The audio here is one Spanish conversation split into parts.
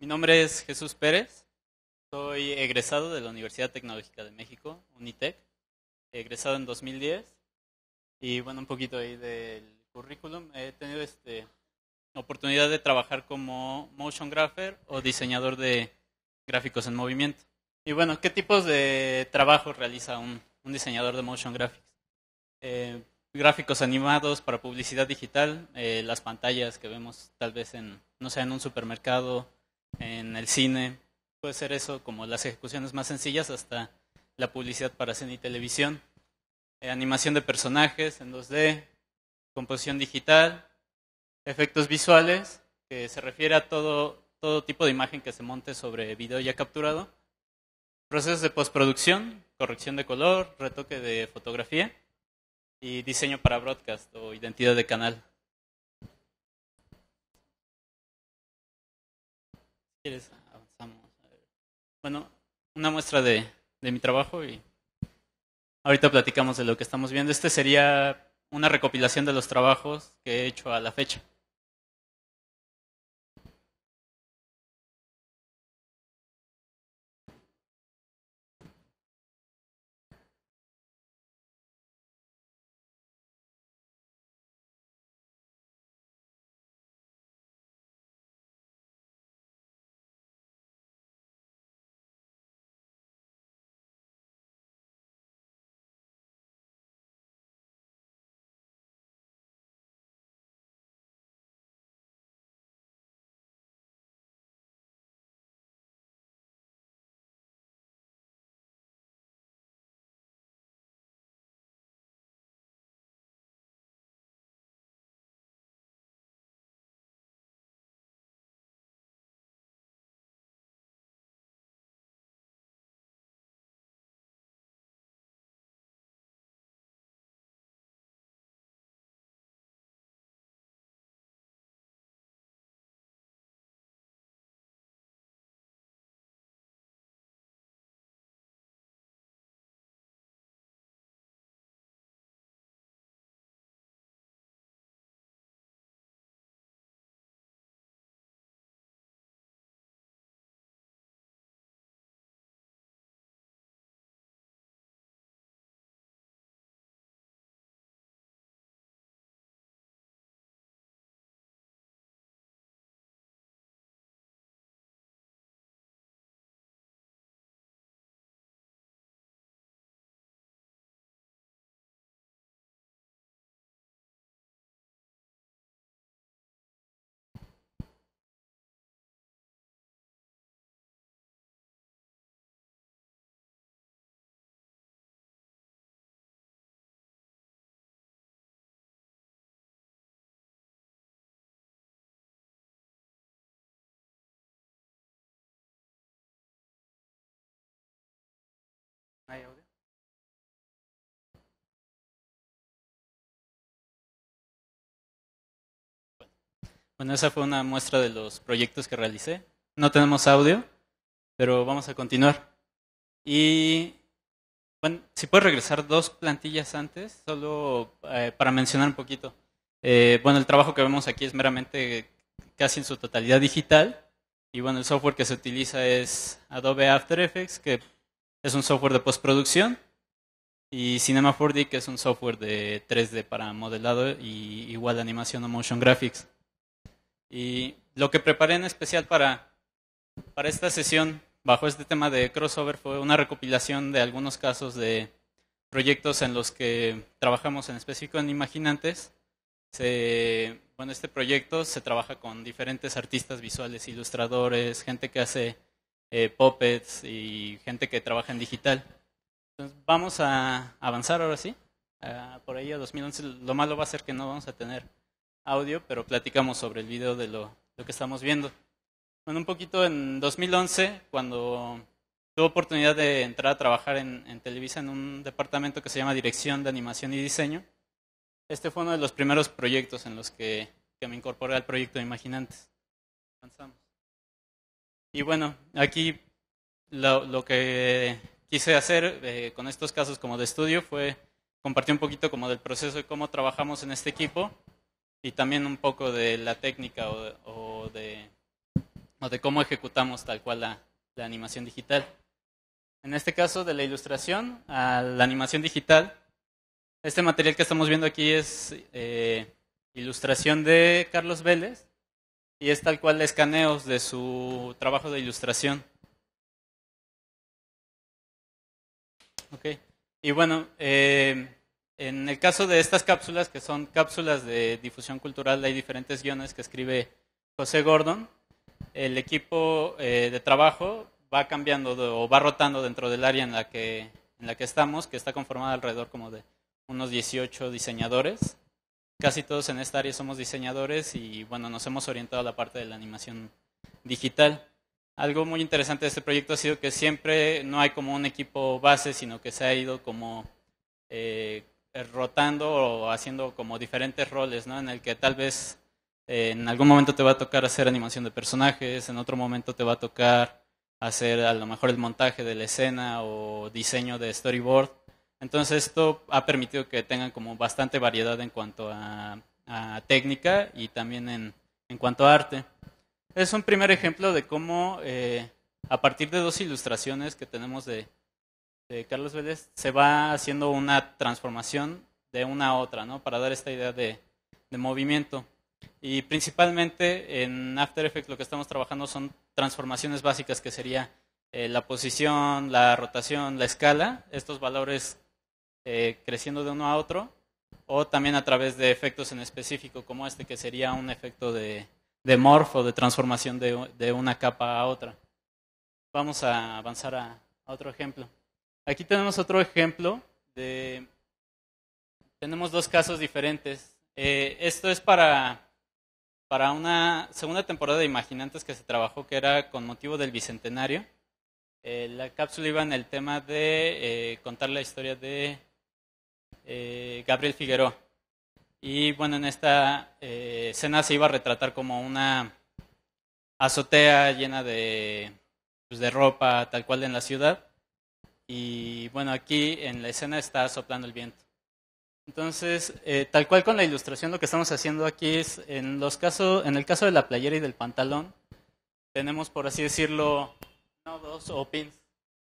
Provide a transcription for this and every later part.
mi nombre es Jesús Pérez, soy egresado de la Universidad Tecnológica de México, UNITEC, egresado en 2010 y bueno, un poquito ahí del currículum. He tenido este, oportunidad de trabajar como motion grapher o diseñador de gráficos en movimiento. Y bueno, ¿qué tipos de trabajo realiza un, diseñador de motion graphics? Eh, gráficos animados para publicidad digital, eh, las pantallas que vemos tal vez en, no sé, en un supermercado en el cine. Puede ser eso, como las ejecuciones más sencillas, hasta la publicidad para cine y televisión. Eh, animación de personajes en 2D, composición digital, efectos visuales, que se refiere a todo, todo tipo de imagen que se monte sobre video ya capturado. Procesos de postproducción, corrección de color, retoque de fotografía y diseño para broadcast o identidad de canal. quieres avanzamos. Bueno, una muestra de, de, mi trabajo y ahorita platicamos de lo que estamos viendo. Este sería una recopilación de los trabajos que he hecho a la fecha. Bueno, esa fue una muestra de los proyectos que realicé. No tenemos audio, pero vamos a continuar. Y bueno, si puedes regresar dos plantillas antes, solo eh, para mencionar un poquito. Eh, bueno, el trabajo que vemos aquí es meramente casi en su totalidad digital. Y bueno, el software que se utiliza es Adobe After Effects, que es un software de postproducción y Cinema 4D, que es un software de 3D para modelado y igual animación o motion graphics. Y lo que preparé en especial para, para esta sesión bajo este tema de crossover fue una recopilación de algunos casos de proyectos en los que trabajamos en específico en Imaginantes. Se, bueno, este proyecto se trabaja con diferentes artistas visuales, ilustradores, gente que hace eh, puppets y gente que trabaja en digital. Entonces vamos a avanzar ahora sí. por ahí a 2011 lo malo va a ser que no vamos a tener audio, pero platicamos sobre el video de lo, que estamos viendo. Bueno, un poquito en 2011, cuando tuve oportunidad de entrar a trabajar en, Televisa en un departamento que se llama Dirección de Animación y Diseño, este fue uno de los primeros proyectos en los que, que me incorporé al proyecto de Imaginantes. Avanzamos. Y bueno, aquí lo, que quise hacer eh, con estos casos como de estudio fue compartir un poquito como del proceso de cómo trabajamos en este equipo y también un poco de la técnica o de, cómo ejecutamos tal cual la, animación digital. En este caso de la ilustración a la animación digital, este material que estamos viendo aquí es eh, ilustración de Carlos Vélez y es tal cual escaneos de su trabajo de ilustración. Okay. Y bueno, eh, en el caso de estas cápsulas, que son cápsulas de difusión cultural, hay diferentes guiones que escribe José Gordon. El equipo eh, de trabajo va cambiando o va rotando dentro del área en la que, estamos, que está conformada alrededor como de unos 18 diseñadores casi todos en esta área somos diseñadores y bueno, nos hemos orientado a la parte de la animación digital. Algo muy interesante de este proyecto ha sido que siempre no hay como un equipo base, sino que se ha ido como eh, rotando o haciendo como diferentes roles, ¿no? En el que tal vez eh, en algún momento te va a tocar hacer animación de personajes, en otro momento te va a tocar hacer a lo mejor el montaje de la escena o diseño de storyboard entonces esto ha permitido que tengan como bastante variedad en cuanto a, técnica y también en, en, cuanto a arte. Es un primer ejemplo de cómo eh, a partir de dos ilustraciones que tenemos de, Carlos Vélez se va haciendo una transformación de una a otra, ¿no? Para dar esta idea de, movimiento. Y principalmente en After Effects lo que estamos trabajando son transformaciones básicas que sería eh, la posición, la rotación, la escala, estos valores eh, creciendo de uno a otro, o también a través de efectos en específico, como este que sería un efecto de, de morfo, de transformación de, una capa a otra. Vamos a avanzar a, otro ejemplo. Aquí tenemos otro ejemplo de... Tenemos dos casos diferentes. Eh, esto es para para una segunda temporada de Imaginantes que se trabajó, que era con motivo del Bicentenario. Eh, la cápsula iba en el tema de contar la historia de eh, Gabriel Figueroa. Y bueno, en esta eh, escena se iba a retratar como una azotea llena de, pues, de ropa, tal cual en la ciudad. Y bueno, aquí en la escena está soplando el viento. Entonces, eh, tal cual con la ilustración, lo que estamos haciendo aquí es, en, los casos, en el caso de la playera y del pantalón, tenemos, por así decirlo, nodos o pins que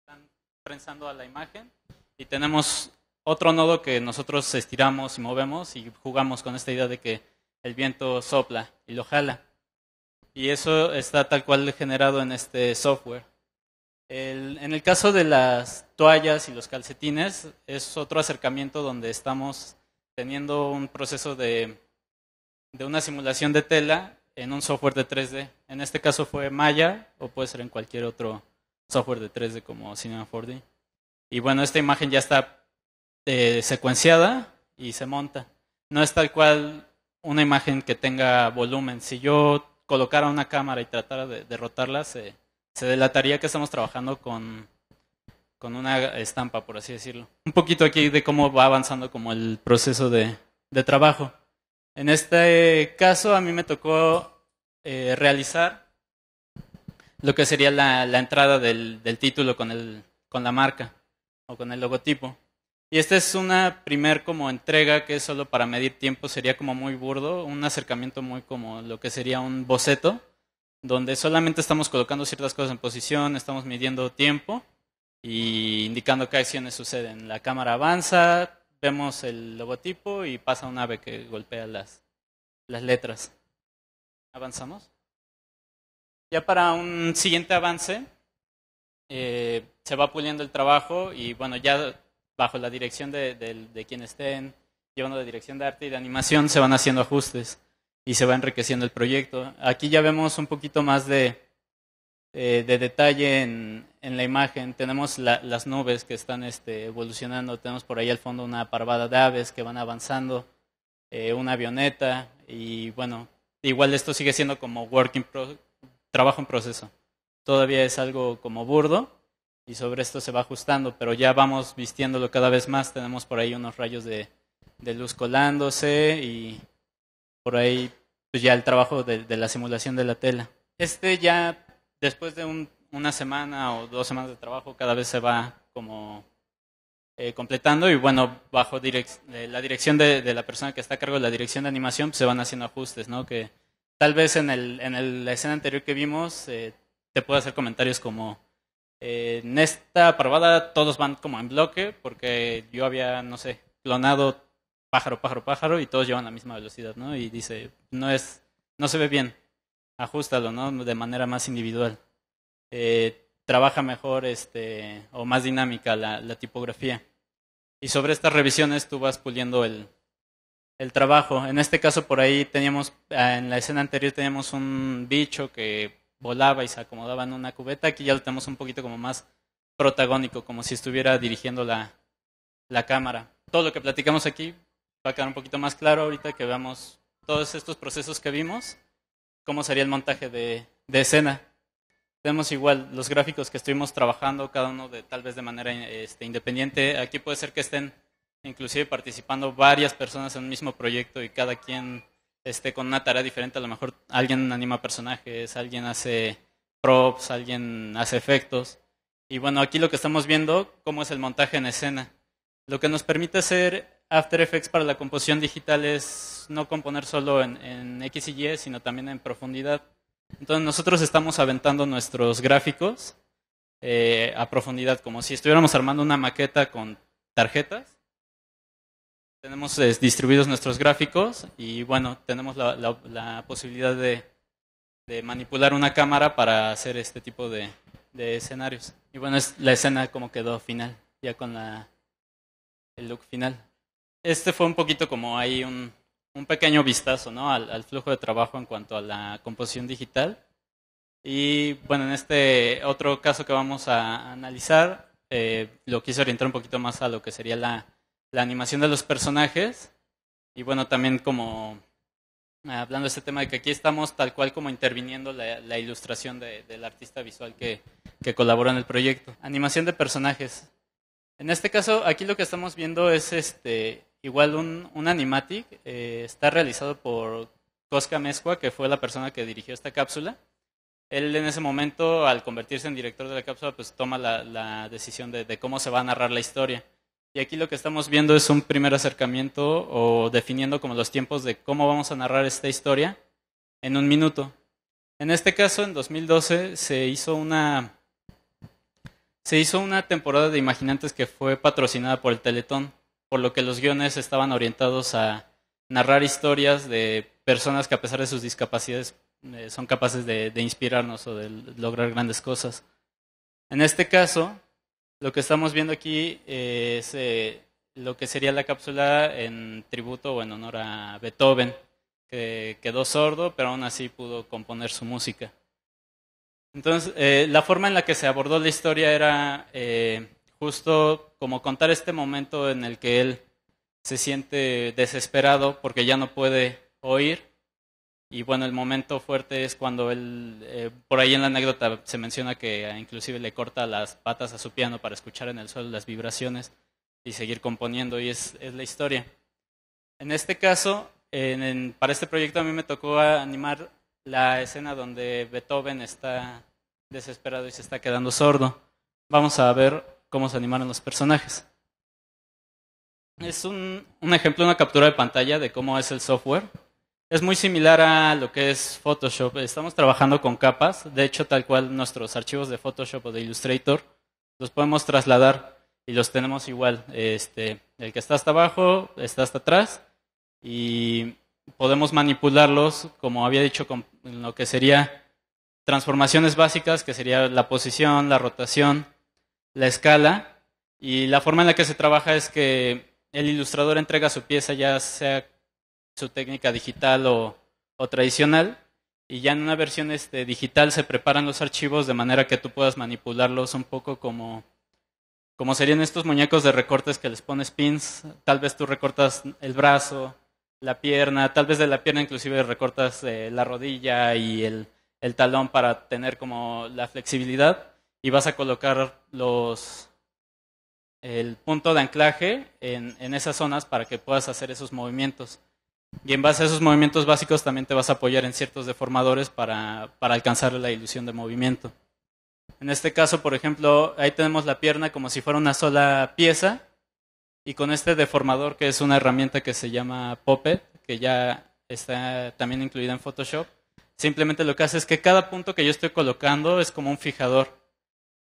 están prensando a la imagen y tenemos otro nodo que nosotros estiramos y movemos y jugamos con esta idea de que el viento sopla y lo jala. Y eso está tal cual generado en este software. en el caso de las toallas y los calcetines, es otro acercamiento donde estamos teniendo un proceso de, de una simulación de tela en un software de 3D. En este caso fue Maya o puede ser en cualquier otro software de 3D como Cinema 4D. Y bueno, esta imagen ya está eh, secuenciada y se monta. No es tal cual una imagen que tenga volumen. Si yo colocara una cámara y tratara de derrotarla, se, delataría que estamos trabajando con, con una estampa, por así decirlo. Un poquito aquí de cómo va avanzando como el proceso de, trabajo. En este caso a mí me tocó eh, realizar lo que sería la, la entrada del, del título con, el, con la marca o con el logotipo. Y esta es una primer como entrega que es solo para medir tiempo, sería como muy burdo, un acercamiento muy como lo que sería un boceto, donde solamente estamos colocando ciertas cosas en posición, estamos midiendo tiempo y indicando qué acciones suceden. La cámara avanza, vemos el logotipo y pasa un ave que golpea las, las letras. ¿Avanzamos? Ya para un siguiente avance, eh, se va puliendo el trabajo y bueno, ya bajo la dirección de, quien estén llevando la dirección de arte y de animación, se van haciendo ajustes y se va enriqueciendo el proyecto. Aquí ya vemos un poquito más de, eh, detalle en, la imagen. Tenemos las nubes que están este, evolucionando, tenemos por ahí al fondo una parvada de aves que van avanzando, eh, una avioneta y bueno, igual esto sigue siendo como working trabajo en proceso. Todavía es algo como burdo, y sobre esto se va ajustando, pero ya vamos vistiéndolo cada vez más, tenemos por ahí unos rayos de, de luz colándose y por ahí pues ya el trabajo de, la simulación de la tela. Este ya después de una semana o dos semanas de trabajo cada vez se va como eh, completando y bueno, bajo eh, la dirección de, la persona que está a cargo de la dirección de animación pues, se van haciendo ajustes, ¿no? Que tal vez en, el, en la escena anterior que vimos eh, te puedo hacer comentarios como en esta parvada todos van como en bloque porque yo había, no sé, clonado pájaro, pájaro, pájaro y todos llevan la misma velocidad, ¿no? Y dice, no es, no se ve bien, ajustalo, ¿no? De manera más individual. Eh, trabaja mejor este, o más dinámica la, la, tipografía. Y sobre estas revisiones tú vas puliendo el, el trabajo. En este caso por ahí teníamos, en la escena anterior teníamos un bicho que volaba y se acomodaba en una cubeta. Aquí ya lo tenemos un poquito como más protagónico, como si estuviera dirigiendo la, la cámara. Todo lo que platicamos aquí va a quedar un poquito más claro ahorita que veamos todos estos procesos que vimos, cómo sería el montaje de, de escena. Tenemos igual los gráficos que estuvimos trabajando, cada uno de, tal vez de manera este, independiente. Aquí puede ser que estén inclusive participando varias personas en un mismo proyecto y cada quien con una tarea diferente. A lo mejor alguien anima personajes, alguien hace props, alguien hace efectos. Y bueno, aquí lo que estamos viendo, cómo es el montaje en escena. Lo que nos permite hacer After Effects para la composición digital es no componer solo en, X y Y, sino también en profundidad. Entonces nosotros estamos aventando nuestros gráficos eh, a profundidad, como si estuviéramos armando una maqueta con tarjetas tenemos eh, distribuidos nuestros gráficos y bueno, tenemos la, posibilidad de, manipular una cámara para hacer este tipo de, escenarios. Y bueno, es la escena como quedó final, ya con la, el look final. Este fue un poquito como ahí un, un pequeño vistazo ¿no? al, flujo de trabajo en cuanto a la composición digital. Y bueno, en este otro caso que vamos a analizar, eh, lo quise orientar un poquito más a lo que sería la la animación de los personajes. Y bueno, también como ah, hablando de este tema de que aquí estamos tal cual como interviniendo la, ilustración de, del artista visual que, que colabora en el proyecto. Animación de personajes. En este caso, aquí lo que estamos viendo es este igual un, un animatic. Eh, está realizado por Cosca Mezcua, que fue la persona que dirigió esta cápsula. Él en ese momento, al convertirse en director de la cápsula, pues toma la, decisión de cómo se va a narrar la historia. Y aquí lo que estamos viendo es un primer acercamiento o definiendo como los tiempos de cómo vamos a narrar esta historia en un minuto. En este caso, en 2012 se hizo una se hizo una temporada de Imaginantes que fue patrocinada por el Teletón, por lo que los guiones estaban orientados a narrar historias de personas que a pesar de sus discapacidades eh, son capaces de, de inspirarnos o de lograr grandes cosas. En este caso, lo que estamos viendo aquí eh, es eh, lo que sería la cápsula en tributo o en honor a Beethoven, que quedó sordo, pero aún así pudo componer su música. Entonces, eh, la forma en la que se abordó la historia era justo como contar este momento en el que él se siente desesperado porque ya no puede oír y bueno, el momento fuerte es cuando él, eh, por ahí en la anécdota se menciona que inclusive le corta las patas a su piano para escuchar en el suelo las vibraciones y seguir componiendo, y es, la historia. En este caso, para este proyecto a mí me tocó animar la escena donde Beethoven está desesperado y se está quedando sordo. Vamos a ver cómo se animaron los personajes. Es un, un ejemplo, una captura de pantalla de cómo es el software. Es muy similar a lo que es Photoshop. Estamos trabajando con capas. De hecho, tal cual nuestros archivos de Photoshop o de Illustrator los podemos trasladar y los tenemos igual. Este, el que está hasta abajo está hasta atrás y podemos manipularlos, como había dicho, con lo que sería transformaciones básicas, que sería la posición, la rotación, la escala. Y la forma en la que se trabaja es que el ilustrador entrega su pieza ya sea su técnica digital o, tradicional. Y ya en una versión este, digital se preparan los archivos de manera que tú puedas manipularlos un poco como, como serían estos muñecos de recortes que les pones pins. Tal vez tú recortas el brazo, la pierna, tal vez de la pierna inclusive recortas eh, la rodilla y el, el talón para tener como la flexibilidad y vas a colocar los el punto de anclaje en, en, esas zonas para que puedas hacer esos movimientos. Y en base a esos movimientos básicos también te vas a apoyar en ciertos deformadores para, para alcanzar la ilusión de movimiento. En este caso, por ejemplo, ahí tenemos la pierna como si fuera una sola pieza y con este deformador que es una herramienta que se llama Puppet, que ya está también incluida en Photoshop, simplemente lo que hace es que cada punto que yo estoy colocando es como un fijador.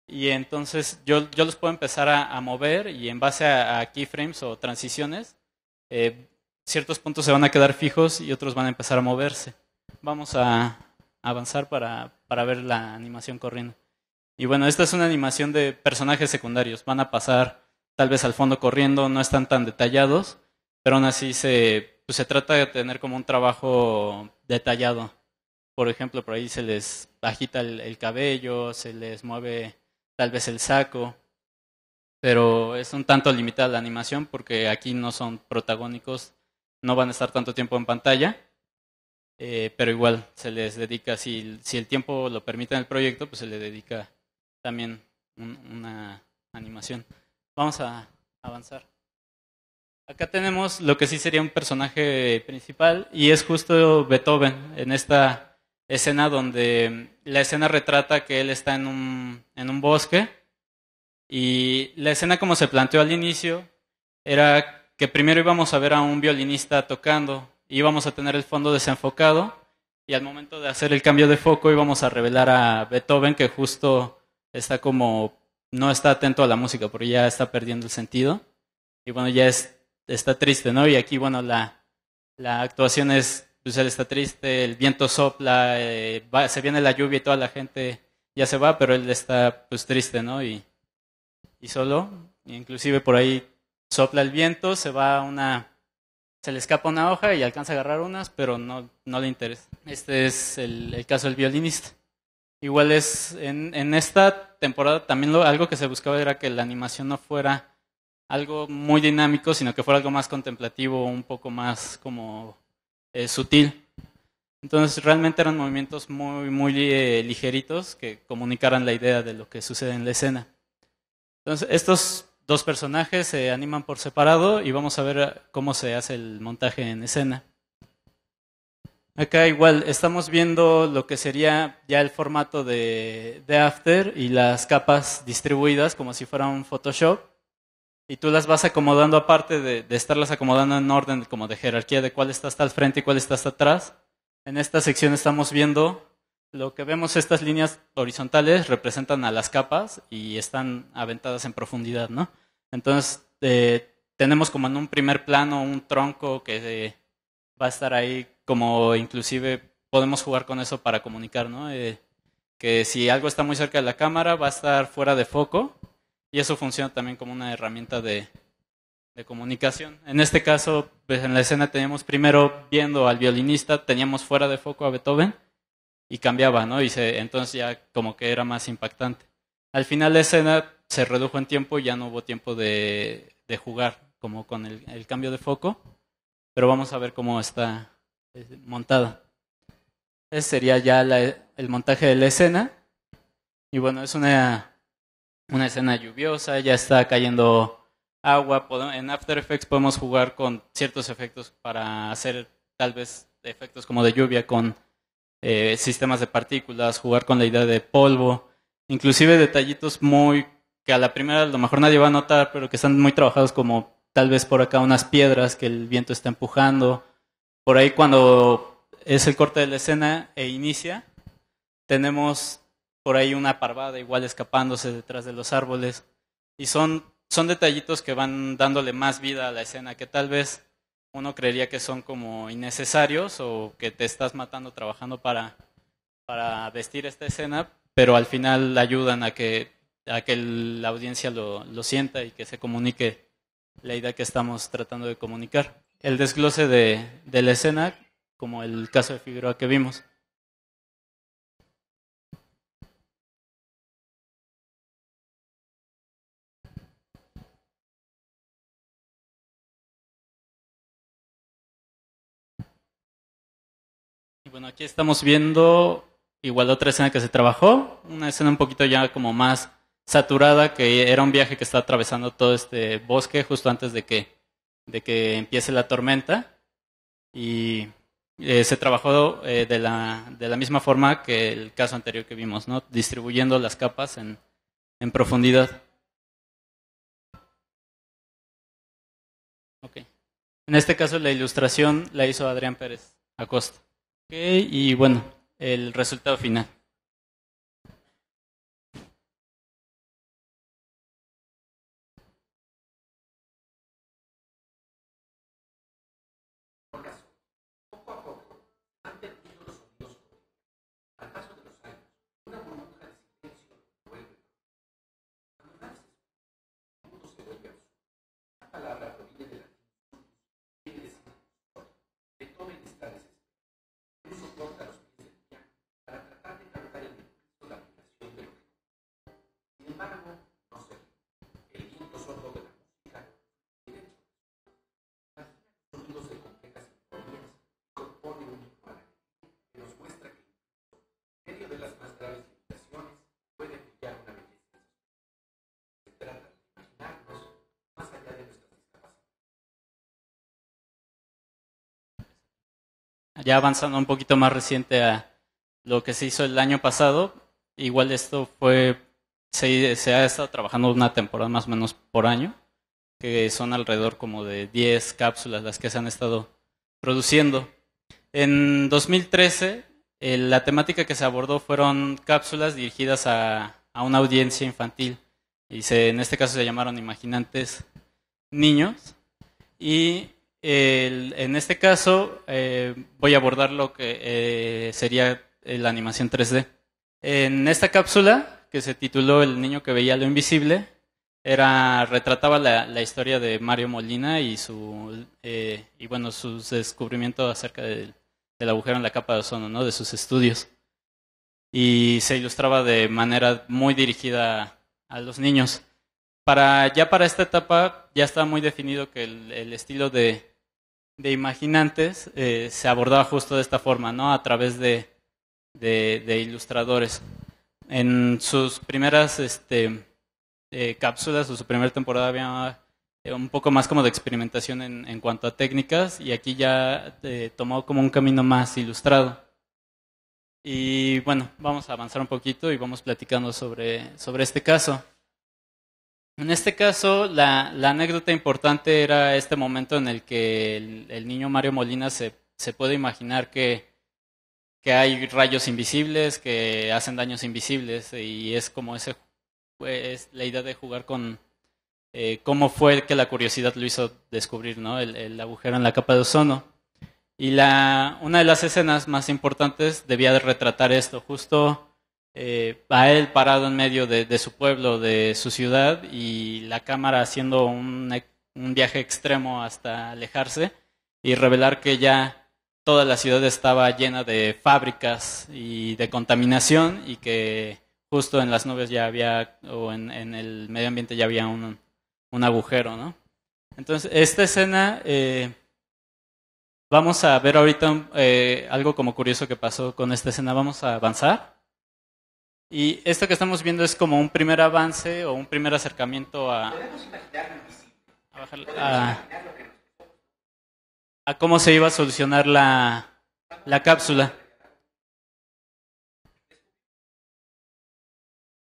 Y entonces yo, yo los puedo empezar a, mover y en base a, keyframes o transiciones, eh, ciertos puntos se van a quedar fijos y otros van a empezar a moverse. Vamos a avanzar para, para ver la animación corriendo. Y bueno, esta es una animación de personajes secundarios. Van a pasar tal vez al fondo corriendo, no están tan detallados, pero aún así se, pues se trata de tener como un trabajo detallado. Por ejemplo, por ahí se les agita el cabello, se les mueve tal vez el saco, pero es un tanto limitada la animación porque aquí no son protagónicos no van a estar tanto tiempo en pantalla, eh, pero igual se les dedica, si, si, el tiempo lo permite en el proyecto, pues se le dedica también una animación. Vamos a avanzar. Acá tenemos lo que sí sería un personaje principal y es justo Beethoven en esta escena donde la escena retrata que él está en un, en un bosque y la escena como se planteó al inicio era que primero íbamos a ver a un violinista tocando, íbamos a tener el fondo desenfocado y al momento de hacer el cambio de foco íbamos a revelar a Beethoven que justo está como no está atento a la música porque ya está perdiendo el sentido y bueno ya está triste, ¿no? Y aquí bueno la, la actuación es pues él está triste, el viento sopla, eh, va, se viene la lluvia y toda la gente ya se va, pero él está pues triste, ¿no? Y, y solo, inclusive por ahí Sopla el viento, se va una. Se le escapa una hoja y alcanza a agarrar unas, pero no, no le interesa. Este es el, caso del violinista. Igual es. En, esta temporada también algo que se buscaba era que la animación no fuera algo muy dinámico, sino que fuera algo más contemplativo, un poco más como eh, sutil. Entonces realmente eran movimientos muy, muy eh, ligeritos que comunicaran la idea de lo que sucede en la escena. Entonces estos Dos personajes se animan por separado y vamos a ver cómo se hace el montaje en escena. Acá igual estamos viendo lo que sería ya el formato de, After y las capas distribuidas como si fuera un Photoshop. Y tú las vas acomodando aparte de, de estarlas acomodando en orden como de jerarquía de cuál está hasta el frente y cuál está hasta atrás. En esta sección estamos viendo lo que vemos, estas líneas horizontales representan a las capas y están aventadas en profundidad, ¿no? Entonces, eh, tenemos como en un primer plano un tronco que eh, va a estar ahí, como inclusive podemos jugar con eso para comunicar, ¿no? Eh, que si algo está muy cerca de la cámara, va a estar fuera de foco y eso funciona también como una herramienta de, comunicación. En este caso, pues en la escena teníamos primero viendo al violinista, teníamos fuera de foco a Beethoven y cambiaba, ¿no? Y entonces ya como que era más impactante. Al final la escena se redujo en tiempo, y ya no hubo tiempo de, jugar como con el, cambio de foco, pero vamos a ver cómo está eh, montada. Ese sería ya el montaje de la escena. Y bueno, es una, una escena lluviosa, ya está cayendo agua. En After Effects podemos jugar con ciertos efectos para hacer tal vez efectos como de lluvia con eh, sistemas de partículas, jugar con la idea de polvo, inclusive detallitos muy que a la primera a lo mejor nadie va a notar, pero que están muy trabajados como tal vez por acá unas piedras que el viento está empujando. Por ahí cuando es el corte de la escena e inicia, tenemos por ahí una parvada igual escapándose detrás de los árboles. Y son, son detallitos que van dándole más vida a la escena, que tal vez uno creería que son como innecesarios o que te estás matando trabajando para, para vestir esta escena, pero al final ayudan a que, a que la audiencia lo, lo sienta y que se comunique la idea que estamos tratando de comunicar. El desglose de, de la escena, como el caso de Figueroa que vimos. bueno, aquí estamos viendo igual otra escena que se trabajó, una escena un poquito ya como más saturada, que era un viaje que está atravesando todo este bosque justo antes de que, de que empiece la tormenta. Y eh, se trabajó eh, de, la, de la misma forma que el caso anterior que vimos, ¿no? Distribuyendo las capas en, profundidad. Okay. En este caso la ilustración la hizo Adrián Pérez Acosta y bueno, el resultado final. ya avanzando un poquito más reciente a lo que se hizo el año pasado, igual esto fue, se, ha estado trabajando una temporada más o menos por año, que son alrededor como de 10 cápsulas las que se han estado produciendo. En 2013, eh, la temática que se abordó fueron cápsulas dirigidas a, a una audiencia infantil, y se, en este caso se llamaron Imaginantes Niños, y en este caso eh, voy a abordar lo que eh, sería la animación 3D. En esta cápsula, que se tituló El niño que veía lo invisible, era, retrataba la, historia de Mario Molina y su eh, y bueno su descubrimiento acerca del, agujero en la capa de ozono, ¿no? de sus estudios. Y se ilustraba de manera muy dirigida a los niños para, ya para esta etapa ya está muy definido que el, estilo de, de imaginantes eh, se abordaba justo de esta forma, ¿no? A través de, de, ilustradores. En sus primeras este, eh, cápsulas o su primera temporada había eh, un poco más como de experimentación en, en cuanto a técnicas y aquí ya tomó como un camino más ilustrado. Y bueno, vamos a avanzar un poquito y vamos platicando sobre, sobre este caso. En este caso, la, anécdota importante era este momento en el que el, niño Mario Molina se, se puede imaginar que, que, hay rayos invisibles que hacen daños invisibles y es como ese pues, la idea de jugar con eh, cómo fue que la curiosidad lo hizo descubrir, ¿no? El, el, agujero en la capa de ozono. Y la, una de las escenas más importantes debía de retratar esto, justo eh, a él parado en medio de, su pueblo, de su ciudad, y la cámara haciendo un, viaje extremo hasta alejarse y revelar que ya toda la ciudad estaba llena de fábricas y de contaminación y que justo en las nubes ya había, o en, el medio ambiente ya había un, agujero, ¿no? Entonces, esta escena, eh, vamos a ver ahorita eh, algo como curioso que pasó con esta escena, vamos a avanzar. Y esto que estamos viendo es como un primer avance o un primer acercamiento a, a, cómo se iba a solucionar la, la cápsula.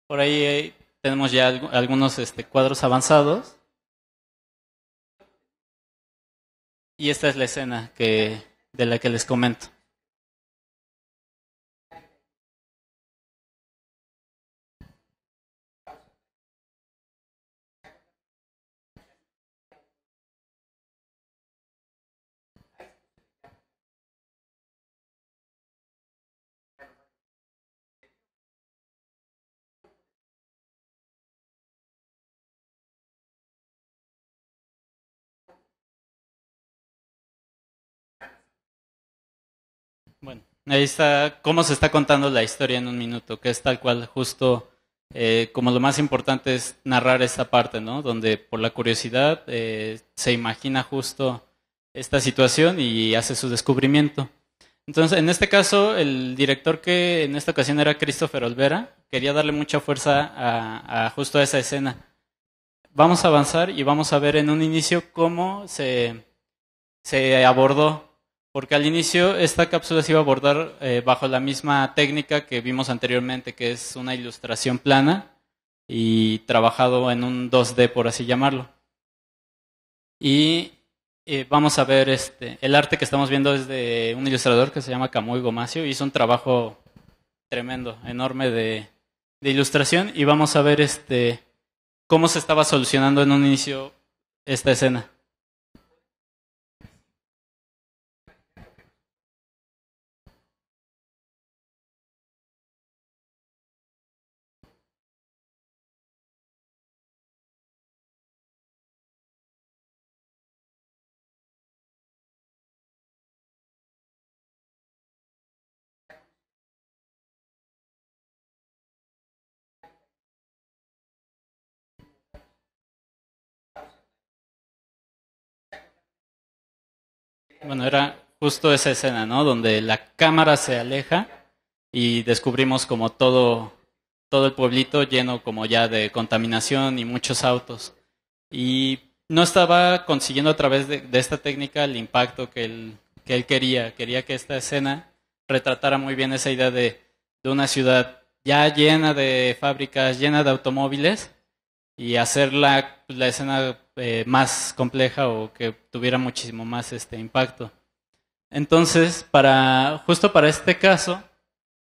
Por ahí eh, tenemos ya algunos este, cuadros avanzados. Y esta es la escena que, de la que les comento. Bueno, ahí está cómo se está contando la historia en un minuto, que es tal cual, justo eh, como lo más importante es narrar esta parte, ¿no? Donde por la curiosidad eh, se imagina justo esta situación y hace su descubrimiento. Entonces, en este caso, el director que en esta ocasión era Christopher Olvera, quería darle mucha fuerza a, justo esa escena. Vamos a avanzar y vamos a ver en un inicio cómo se, se abordó porque al inicio esta cápsula se iba a abordar eh, bajo la misma técnica que vimos anteriormente, que es una ilustración plana y trabajado en un 2D, por así llamarlo. Y eh, vamos a ver este, el arte que estamos viendo es de un ilustrador que se llama Camuy Gomacio, hizo un trabajo tremendo, enorme de, de ilustración y vamos a ver este, cómo se estaba solucionando en un inicio esta escena. Bueno, era justo esa escena, ¿no? Donde la cámara se aleja y descubrimos como todo, todo el pueblito lleno como ya de contaminación y muchos autos. Y no estaba consiguiendo a través de, esta técnica el impacto que él, él quería. Quería que esta escena retratara muy bien esa idea de, una ciudad ya llena de fábricas, llena de automóviles, y hacer la, la escena eh, más compleja o que tuviera muchísimo más este impacto. Entonces, para, justo para este caso,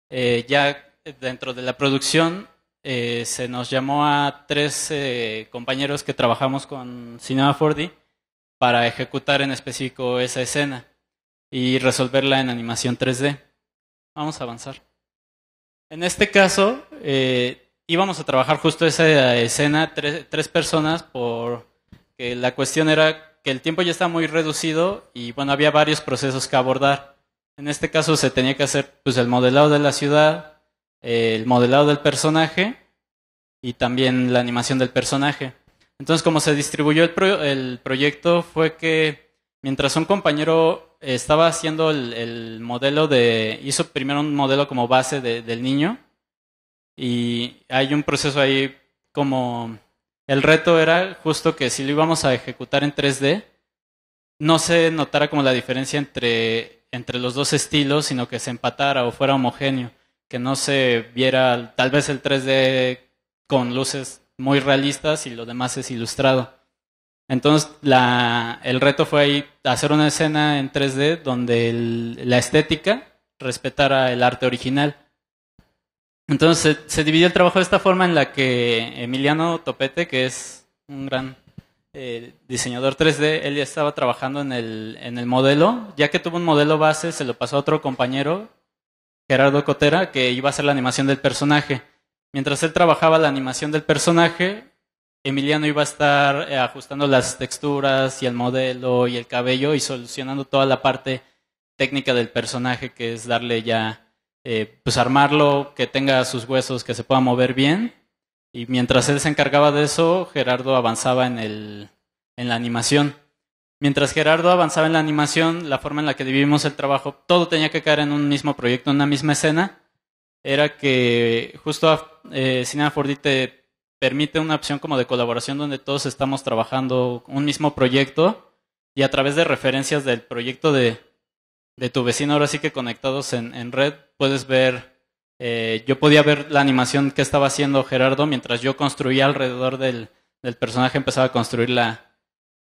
eh, ya dentro de la producción eh, se nos llamó a tres compañeros que trabajamos con Cinema 4D para ejecutar en específico esa escena y resolverla en animación 3D. Vamos a avanzar. En este caso, íbamos a trabajar justo esa escena, tres personas por que la cuestión era que el tiempo ya está muy reducido y bueno, había varios procesos que abordar. En este caso se tenía que hacer pues el modelado de la ciudad, el modelado del personaje y también la animación del personaje. Entonces, como se distribuyó el, proyecto fue que mientras un compañero estaba haciendo el, modelo de, hizo primero un modelo como base del niño y hay un proceso ahí como el reto era justo que si lo íbamos a ejecutar en 3D, no se notara como la diferencia entre, entre los dos estilos, sino que se empatara o fuera homogéneo, que no se viera tal vez el 3D con luces muy realistas y lo demás es ilustrado. Entonces el reto fue ahí hacer una escena en 3D donde la estética respetara el arte original. Entonces se, dividió el trabajo de esta forma en la que Emiliano Topete, que es un gran eh, diseñador 3D, él ya estaba trabajando en el, en el modelo. Ya que tuvo un modelo base, se lo pasó a otro compañero, Gerardo Cotera, que iba a hacer la animación del personaje. Mientras él trabajaba la animación del personaje, Emiliano iba a estar eh, ajustando las texturas y el modelo y el cabello y solucionando toda la parte técnica del personaje, que es darle ya eh, pues armarlo, que tenga sus huesos, que se pueda mover bien. Y mientras él se encargaba de eso, Gerardo avanzaba en, el, en la animación. Mientras Gerardo avanzaba en la animación, la forma en la que dividimos el trabajo, todo tenía que caer en un mismo proyecto, en una misma escena, era que justo ah, eh, Cinema 4 te permite una opción como de colaboración donde todos estamos trabajando un mismo proyecto y a través de referencias del proyecto de, de tu vecino, ahora sí que conectados en, en red, puedes ver, eh, yo podía ver la animación que estaba haciendo Gerardo mientras yo construía alrededor del, personaje, empezaba a construir la,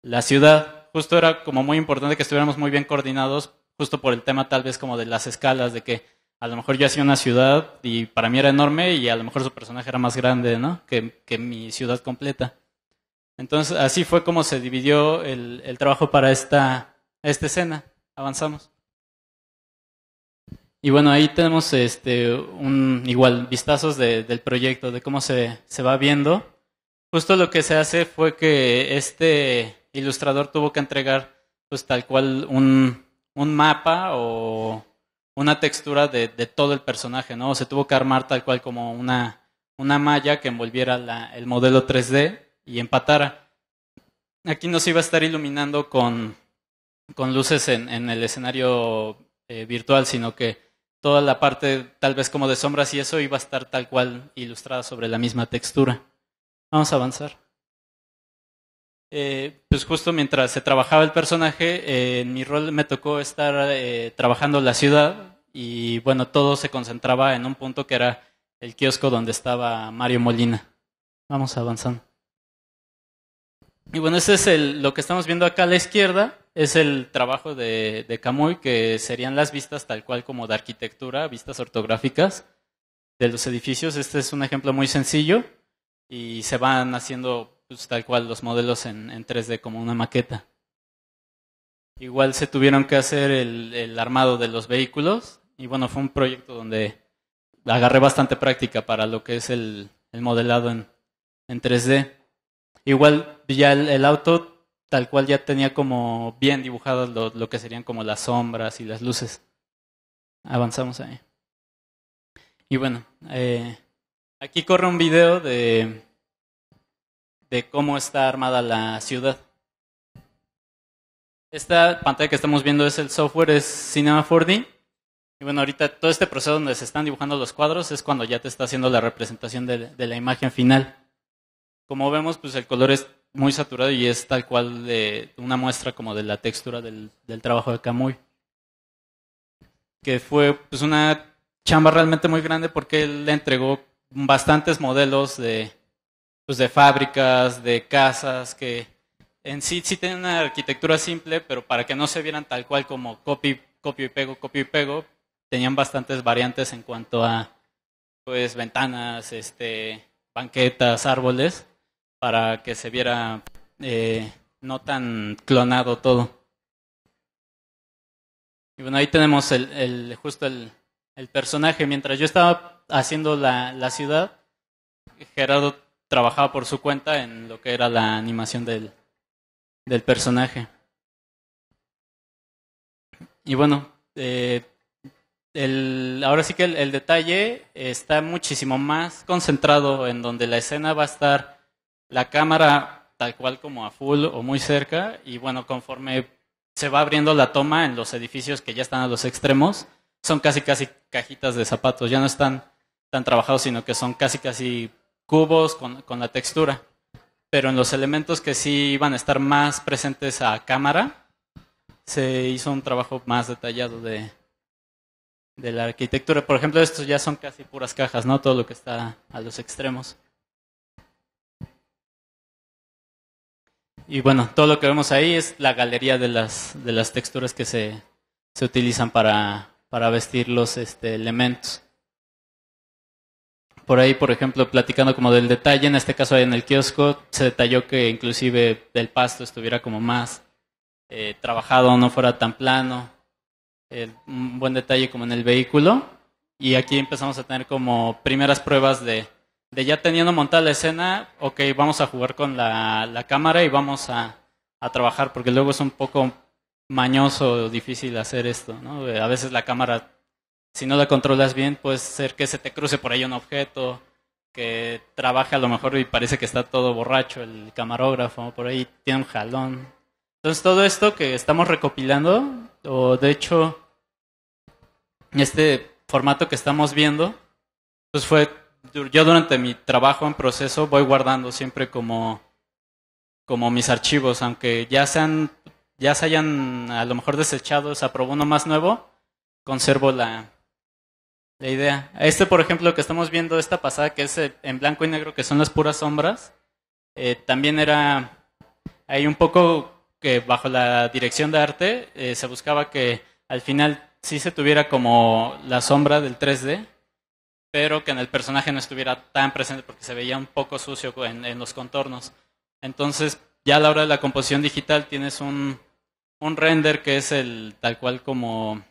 la ciudad. Justo era como muy importante que estuviéramos muy bien coordinados, justo por el tema tal vez como de las escalas, de que a lo mejor yo hacía una ciudad y para mí era enorme y a lo mejor su personaje era más grande, ¿no? Que, mi ciudad completa. Entonces, así fue como se dividió el, el trabajo para esta, esta escena. Avanzamos. Y bueno, ahí tenemos este, un, igual vistazos de, del proyecto, de cómo se, se va viendo. Justo lo que se hace fue que este ilustrador tuvo que entregar pues tal cual un, mapa o una textura de, todo el personaje, ¿no? Se tuvo que armar tal cual como una, una malla que envolviera la, el modelo 3D y empatara. Aquí no se iba a estar iluminando con, con luces en, el escenario eh, virtual, sino que toda la parte tal vez como de sombras y eso iba a estar tal cual ilustrada sobre la misma textura. Vamos a avanzar. Eh, pues justo mientras se trabajaba el personaje, eh, en mi rol me tocó estar eh, trabajando la ciudad y bueno, todo se concentraba en un punto que era el kiosco donde estaba Mario Molina. Vamos avanzando. Y bueno, ese es lo que estamos viendo acá a la izquierda es el trabajo de, de Camuy, que serían las vistas tal cual como de arquitectura, vistas ortográficas de los edificios. Este es un ejemplo muy sencillo y se van haciendo pues, tal cual los modelos en, en 3D como una maqueta. Igual se tuvieron que hacer el, armado de los vehículos y bueno, fue un proyecto donde agarré bastante práctica para lo que es el, modelado en, en 3D. Igual ya el auto tal cual ya tenía como bien dibujadas lo, que serían como las sombras y las luces. Avanzamos ahí. Y bueno, eh, aquí corre un video de, de cómo está armada la ciudad. Esta pantalla que estamos viendo es el software, es Cinema 4D. Y bueno, ahorita todo este proceso donde se están dibujando los cuadros es cuando ya te está haciendo la representación de la imagen final. Como vemos, pues el color es muy saturado y es tal cual de una muestra como de la textura del, trabajo de Camuy. Que fue pues una chamba realmente muy grande porque él le entregó bastantes modelos de, pues de fábricas, de casas, que en sí sí tienen una arquitectura simple, pero para que no se vieran tal cual como copy, copio y pego, copio y pego, tenían bastantes variantes en cuanto a pues ventanas, este, banquetas, árboles para que se viera eh, no tan clonado todo. Y bueno, ahí tenemos el, justo el, el, personaje. Mientras yo estaba haciendo la, la, ciudad, Gerardo trabajaba por su cuenta en lo que era la animación del, del personaje. Y bueno, eh, el, ahora sí que el detalle está muchísimo más concentrado en donde la escena va a estar la cámara tal cual como a full o muy cerca y bueno, conforme se va abriendo la toma en los edificios que ya están a los extremos, son casi casi cajitas de zapatos, ya no están tan trabajados, sino que son casi casi cubos con, la textura. Pero en los elementos que sí iban a estar más presentes a cámara, se hizo un trabajo más detallado de, de la arquitectura. Por ejemplo, estos ya son casi puras cajas, ¿no? Todo lo que está a los extremos. y bueno, todo lo que vemos ahí es la galería de las, de las texturas que se, se utilizan para, para vestir los este, elementos. Por ahí, por ejemplo, platicando como del detalle, en este caso en el kiosco se detalló que inclusive el pasto estuviera como más eh, trabajado, no fuera tan plano. un buen detalle como en el vehículo. Y aquí empezamos a tener como primeras pruebas de, de ya teniendo montada la escena, ok, vamos a jugar con la, cámara y vamos a, trabajar, porque luego es un poco mañoso, o difícil hacer esto, ¿no? Eh, a veces la cámara, si no la controlas bien, puede ser que se te cruce por ahí un objeto, que trabaje a lo mejor y parece que está todo borracho el camarógrafo, por ahí tiene un jalón. Entonces todo esto que estamos recopilando, o de hecho este formato que estamos viendo, pues fue yo durante mi trabajo en proceso voy guardando siempre como, como mis archivos, aunque ya sean, ya se hayan a lo mejor desechado, se aprobó uno más nuevo, conservo la, la idea. Este, por ejemplo, que estamos viendo, esta pasada que es en blanco y negro, que son las puras sombras, eh, también era, hay un poco que bajo la dirección de arte eh, se buscaba que al final sí se tuviera como la sombra del 3D, pero que en el personaje no estuviera tan presente porque se veía un poco sucio en, los contornos. Entonces, ya a la hora de la composición digital tienes un, un render que es el tal cual como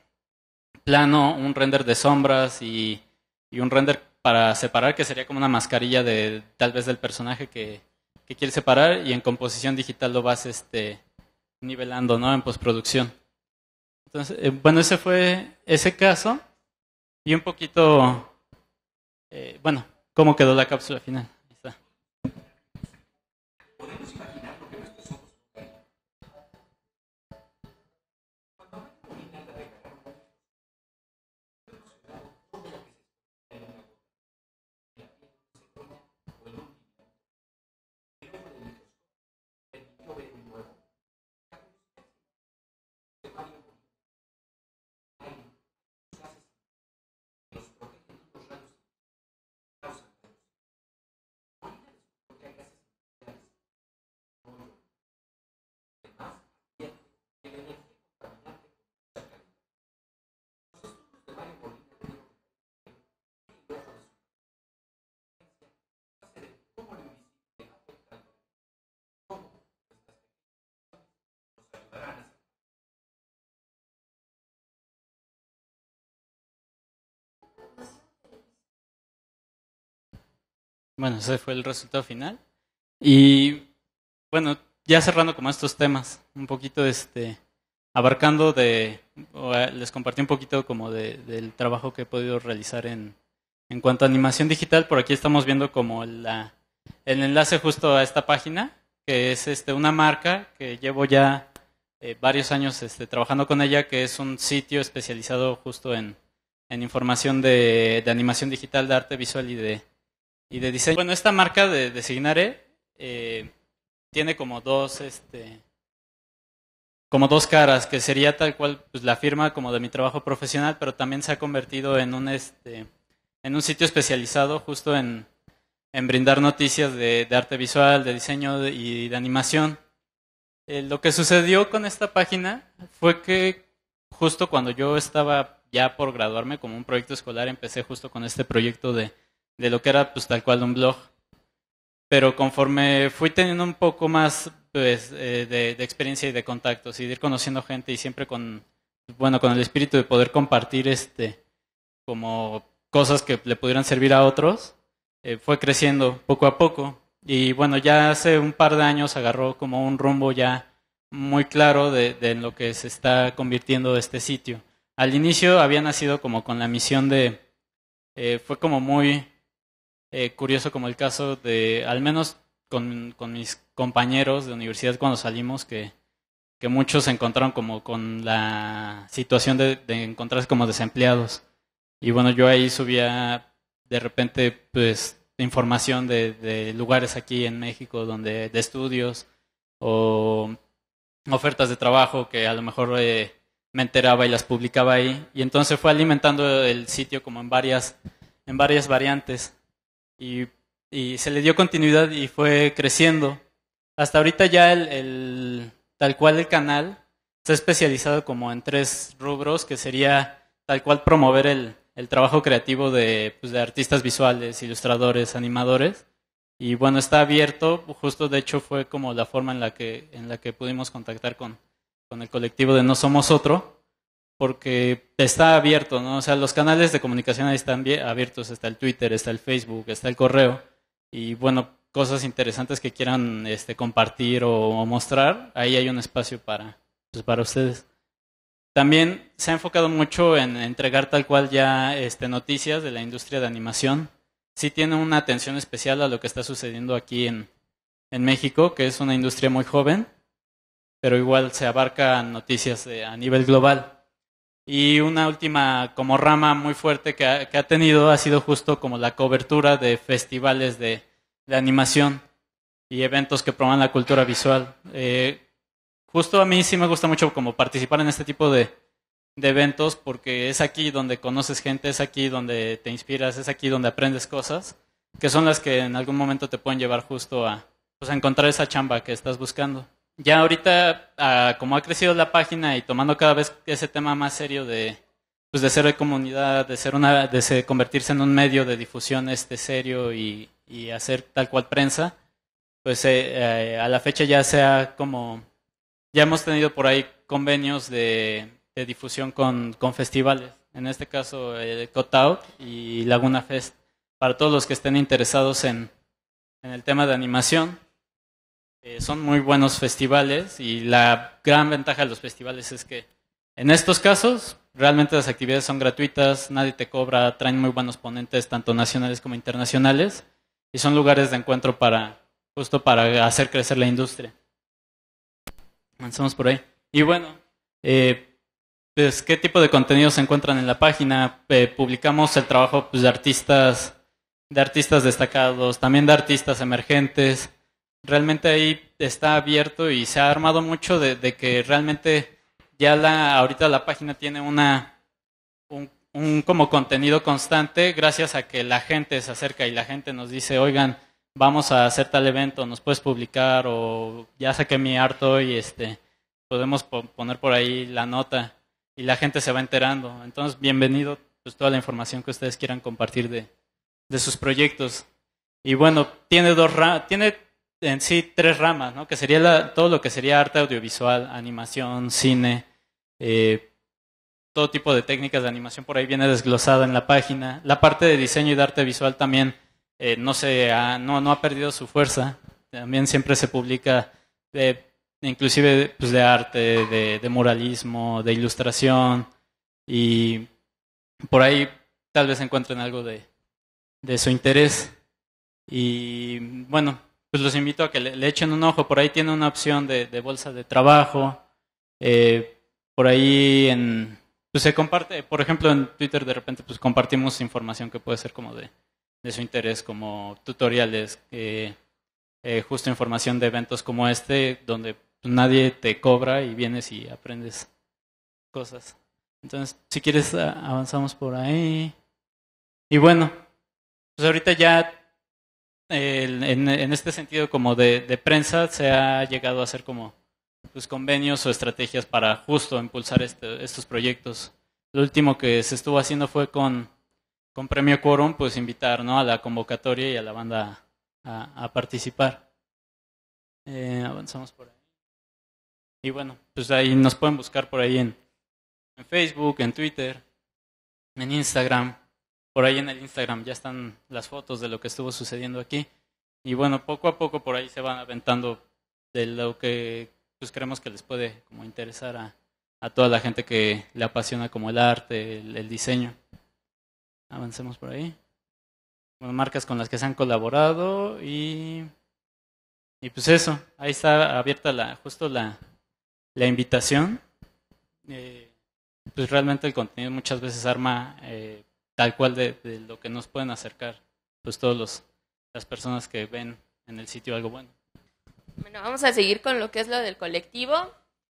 plano, un render de sombras y, y, un render para separar que sería como una mascarilla de tal vez del personaje que, que quieres separar y en composición digital lo vas este nivelando ¿no? en postproducción. Entonces, eh, bueno, ese fue ese caso y un poquito eh, bueno, cómo quedó la cápsula final. Bueno, ese fue el resultado final. Y bueno, ya cerrando como estos temas, un poquito este, abarcando de, eh, les compartí un poquito como del trabajo que he podido realizar en, en cuanto a animación digital. Por aquí estamos viendo como la, el enlace justo a esta página, que es este, una marca que llevo ya eh, varios años este, trabajando con ella, que es un sitio especializado justo en, en información de, de animación digital, de arte visual y de y de diseño. Bueno, esta marca de, Designare eh, tiene como dos, este, como dos caras, que sería tal cual pues, la firma como de mi trabajo profesional, pero también se ha convertido en un, este, en un sitio especializado justo en, en brindar noticias de, arte visual, de diseño y de animación. Eh, lo que sucedió con esta página fue que justo cuando yo estaba ya por graduarme como un proyecto escolar, empecé justo con este proyecto de, de lo que era pues tal cual un blog. Pero conforme fui teniendo un poco más pues, eh, de, experiencia y de contactos y de ir conociendo gente y siempre con, bueno, con el espíritu de poder compartir este, como cosas que le pudieran servir a otros, eh, fue creciendo poco a poco. Y bueno, ya hace un par de años agarró como un rumbo ya muy claro de, de lo que se está convirtiendo este sitio. Al inicio había nacido como con la misión de, eh, fue como muy eh, curioso como el caso de, al menos con, con mis compañeros de universidad cuando salimos, que, que, muchos se encontraron como con la situación de, de encontrarse como desempleados. Y bueno, yo ahí subía de repente pues información de, de, lugares aquí en México donde de estudios o ofertas de trabajo que a lo mejor eh, me enteraba y las publicaba ahí y entonces fue alimentando el sitio como en varias en varias variantes y, se le dio continuidad y fue creciendo. Hasta ahorita ya el, tal cual el canal se ha especializado como en tres rubros, que sería tal cual promover el, trabajo creativo pues, de, artistas visuales, ilustradores, animadores. Y bueno, está abierto, justo de hecho fue como la forma en la que, en la que pudimos contactar con el colectivo de No Somos Otro, porque está abierto, ¿no? O sea, los canales de comunicación ahí están abiertos, está el Twitter, está el Facebook, está el correo, y bueno, cosas interesantes que quieran este, compartir o, mostrar, ahí hay un espacio pues, para, ustedes. También se ha enfocado mucho en entregar tal cual ya este, noticias de la industria de animación. Sí tiene una atención especial a lo que está sucediendo aquí en, en México, que es una industria muy joven, pero igual se abarca noticias a nivel global. Y una última como rama muy fuerte que ha, tenido ha sido justo como la cobertura de festivales de, animación y eventos que promueven la cultura visual. Eh, justo a mí sí me gusta mucho como participar en este tipo de, de eventos porque es aquí donde conoces gente, es aquí donde te inspiras, es aquí donde aprendes cosas que son las que en algún momento te pueden llevar justo a, pues, a encontrar esa chamba que estás buscando ya ahorita, ah, como ha crecido la página y tomando cada vez ese tema más serio de, pues de ser de comunidad, de ser una, de convertirse en un medio de difusión este serio y, hacer tal cual prensa, pues eh, eh, a la fecha ya como, ya hemos tenido por ahí convenios de, difusión con, con, festivales, en este caso eh, Cotout y Laguna Fest, para todos los que estén interesados en el tema de animación eh, son muy buenos festivales y la gran ventaja de los festivales es que en estos casos realmente las actividades son gratuitas, nadie te cobra, traen muy buenos ponentes tanto nacionales como internacionales y son lugares de encuentro para justo para hacer crecer la industria. Avanzamos por ahí. Y bueno, eh, pues, ¿qué tipo de contenidos se encuentran en la página? Eh, publicamos el trabajo pues, de artistas, de artistas destacados, también de artistas emergentes, realmente ahí está abierto y se ha armado mucho de, que realmente ya la, ahorita la página tiene una, un, como contenido constante gracias a que la gente se acerca y la gente nos dice, oigan, vamos a hacer tal evento, nos puedes publicar o ya saqué mi harto y este, podemos poner por ahí la nota y la gente se va enterando. Entonces, bienvenido pues, toda la información que ustedes quieran compartir de, sus proyectos. Y bueno, tiene dos, tiene en sí tres ramas, ¿no? Que sería todo lo que sería arte audiovisual, animación, cine, eh, todo tipo de técnicas de animación por ahí viene desglosada en la página. La parte de diseño y de arte visual también eh, no, se ha, no, no ha perdido su fuerza. También siempre se publica inclusive pues, de arte, de, de muralismo, de ilustración y por ahí tal vez encuentren algo de, de su interés. Y bueno, pues los invito a que le, echen un ojo. Por ahí tiene una opción de, de bolsa de trabajo. Eh, por ahí en, pues se comparte, por ejemplo, en Twitter de repente pues compartimos información que puede ser como de, su interés, como tutoriales, eh, eh, justo información de eventos como este, donde nadie te cobra y vienes y aprendes cosas. Entonces, si quieres, avanzamos por ahí. Y bueno, pues ahorita ya el, en, en, este sentido como de, prensa se ha llegado a hacer como pues, convenios o estrategias para justo impulsar este, estos proyectos. Lo último que se estuvo haciendo fue con, Premio Quorum, pues invitar ¿no? a la convocatoria y a la banda a, a participar. Eh, avanzamos por ahí. Y bueno, pues ahí nos pueden buscar por ahí en, en Facebook, en Twitter, en Instagram. Por ahí en el Instagram ya están las fotos de lo que estuvo sucediendo aquí. Y bueno, poco a poco por ahí se van aventando de lo que pues, creemos que les puede como interesar a, toda la gente que le apasiona como el arte, el, diseño. Avancemos por ahí. Bueno, marcas con las que se han colaborado y y pues eso, ahí está abierta la, justo la, invitación. Eh, pues realmente el contenido muchas veces arma eh, tal cual de, lo que nos pueden acercar, pues todas las personas que ven en el sitio algo bueno. Bueno, vamos a seguir con lo que es lo del colectivo.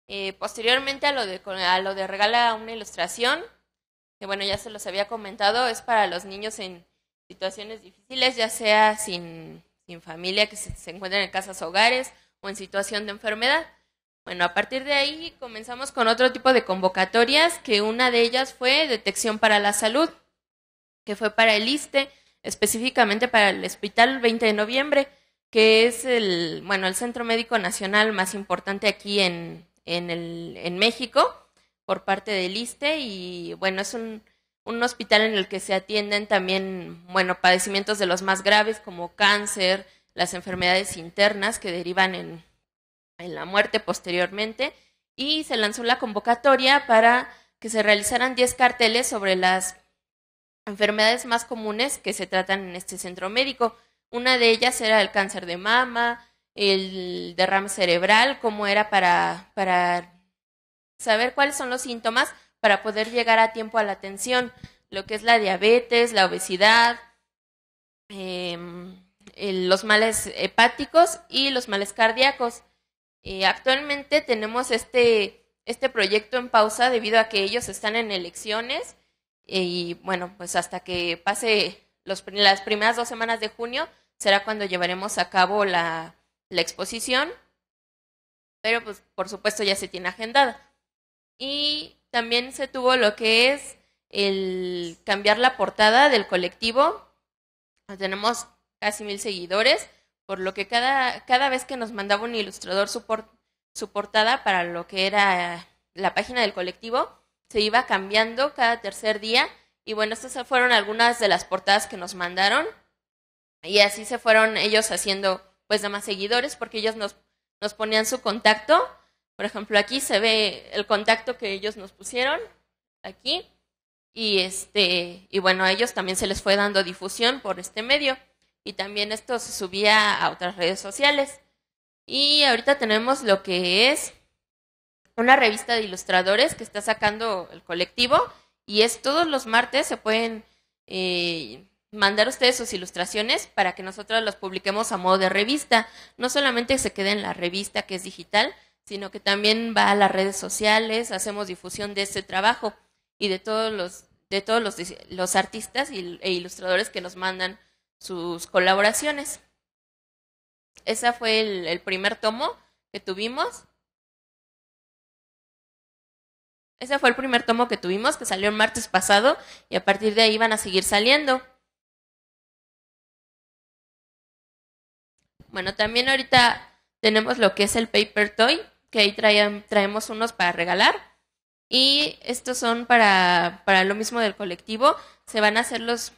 Eh, posteriormente a lo, de, a lo de regala una ilustración, que bueno, ya se los había comentado, es para los niños en situaciones difíciles, ya sea sin, familia, que se, se encuentran en casas hogares o en situación de enfermedad. Bueno, a partir de ahí comenzamos con otro tipo de convocatorias, que una de ellas fue Detección para la Salud que fue para el ISTE, específicamente para el Hospital 20 de Noviembre, que es el, bueno, el centro médico nacional más importante aquí en, el, en México por parte del ISTE y bueno, es un, hospital en el que se atienden también, bueno, padecimientos de los más graves como cáncer, las enfermedades internas que derivan en, en la muerte posteriormente y se lanzó la convocatoria para que se realizaran 10 carteles sobre las enfermedades más comunes que se tratan en este centro médico. Una de ellas era el cáncer de mama, el derrame cerebral, cómo era para, para saber cuáles son los síntomas para poder llegar a tiempo a la atención, lo que es la diabetes, la obesidad, em, los males hepáticos y los males cardíacos. actualmente tenemos este, este proyecto en pausa debido a que ellos están en elecciones y bueno, pues hasta que pase las primeras dos semanas de junio será cuando llevaremos a cabo la, exposición, pero pues por supuesto ya se tiene agendada. Y también se tuvo lo que es el cambiar la portada del colectivo. Tenemos casi mil seguidores, por lo que cada, cada vez que nos mandaba un ilustrador su portada para lo que era la página del colectivo, se iba cambiando cada tercer día. Y bueno, estas fueron algunas de las portadas que nos mandaron. Y así se fueron ellos haciendo pues de más seguidores porque ellos nos, nos ponían su contacto. Por ejemplo, aquí se ve el contacto que ellos nos pusieron, aquí. Y, este, y bueno, a ellos también se les fue dando difusión por este medio. Y también esto se subía a otras redes sociales. Y ahorita tenemos lo que es una revista de ilustradores que está sacando el colectivo y es todos los martes se pueden eh, mandar ustedes sus ilustraciones para que nosotros las publiquemos a modo de revista. No solamente se quede en la revista que es digital, sino que también va a las redes sociales, hacemos difusión de este trabajo y de todos los de todos los, los artistas e ilustradores que nos mandan sus colaboraciones. Ese fue el primer tomo que tuvimos ese fue el primer tomo que tuvimos, que salió el martes pasado, y a partir de ahí van a seguir saliendo. Bueno, también ahorita tenemos lo que es el Paper Toy, que ahí traemos unos para regalar. Y estos son para, para lo mismo del colectivo. Se van a hacer los,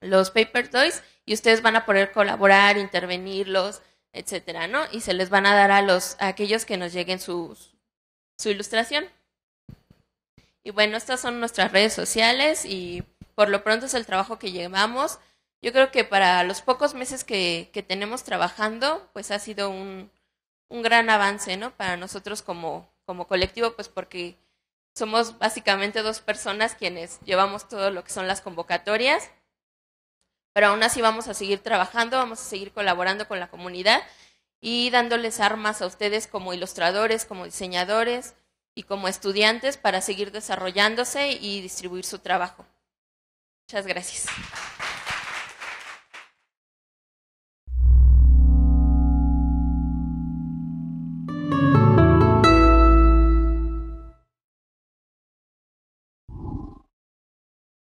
los Paper Toys y ustedes van a poder colaborar, intervenirlos, etcétera, ¿no? Y se les van a dar a los a aquellos que nos lleguen sus, su ilustración. Y bueno, estas son nuestras redes sociales y por lo pronto es el trabajo que llevamos. Yo creo que para los pocos meses que, tenemos trabajando, pues ha sido un, gran avance, Para nosotros como, como colectivo, pues porque somos básicamente dos personas quienes llevamos todo lo que son las convocatorias, pero aún así vamos a seguir trabajando, vamos a seguir colaborando con la comunidad y dándoles armas a ustedes como ilustradores, como diseñadores, y como estudiantes para seguir desarrollándose y distribuir su trabajo. Muchas gracias.